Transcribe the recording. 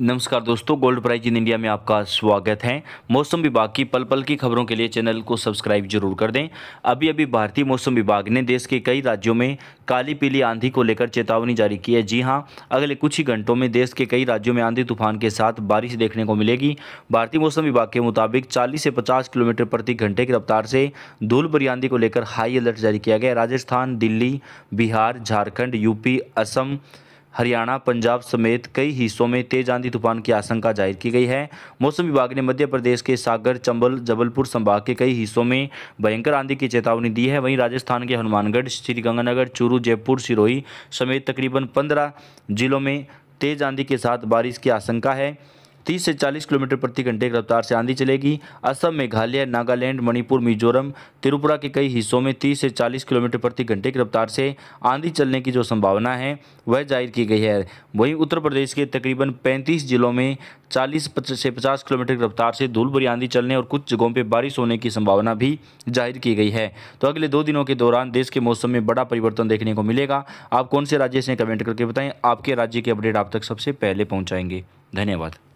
नमस्कार दोस्तों gold prize in India में आपका स्वागत है मौसम विभाग की पल पल की खबरों के लिए चैनल को सब्सक्राइब जरूर कर दें अभी अभी भारतीय मौसम विभाग ने देश के कई राज्यों में काली पीली आंधी को लेकर चेतावनी जारी की है जी हां अगले कुछ ही घंटों में देश के कई राज्यों में आंधी तूफान के साथ बारिश देखने को मिलेगी भारतीय मौसम विभाग के मुताबिक चालीस से पचास किलोमीटर प्रति घंटे की रफ्तार से धूल भरी आंधी को लेकर हाई अलर्ट जारी किया गया राजस्थान दिल्ली बिहार झारखंड यूपी असम हरियाणा पंजाब समेत कई हिस्सों में तेज आंधी तूफान की आशंका जाहिर की गई है मौसम विभाग ने मध्य प्रदेश के सागर चंबल जबलपुर संभाग के कई हिस्सों में भयंकर आंधी की चेतावनी दी है वहीं राजस्थान के हनुमानगढ़ श्रीगंगानगर चूरू जयपुर सिरोही समेत तकरीबन पंद्रह जिलों में तेज आंधी के साथ बारिश की आशंका है 30 से 40 किलोमीटर प्रति घंटे की रफ्तार से आंधी चलेगी असम मेघालय नागालैंड मणिपुर मिजोरम त्रिपुरा के कई हिस्सों में 30 से 40 किलोमीटर प्रति घंटे की रफ्तार से आंधी चलने की जो संभावना है वह जाहिर की गई है वहीं उत्तर प्रदेश के तकरीबन पैंतीस जिलों में चालीस से पचास किलोमीटर की रफ्तार से धूल भरी आंधी चलने और कुछ जगहों पर बारिश होने की संभावना भी जाहिर की गई है तो अगले दो दिनों के दौरान देश के मौसम में बड़ा परिवर्तन देखने को मिलेगा आप कौन से राज्य से कमेंट करके बताएं आपके राज्य की अपडेट आप तक सबसे पहले पहुंचाएंगे धन्यवाद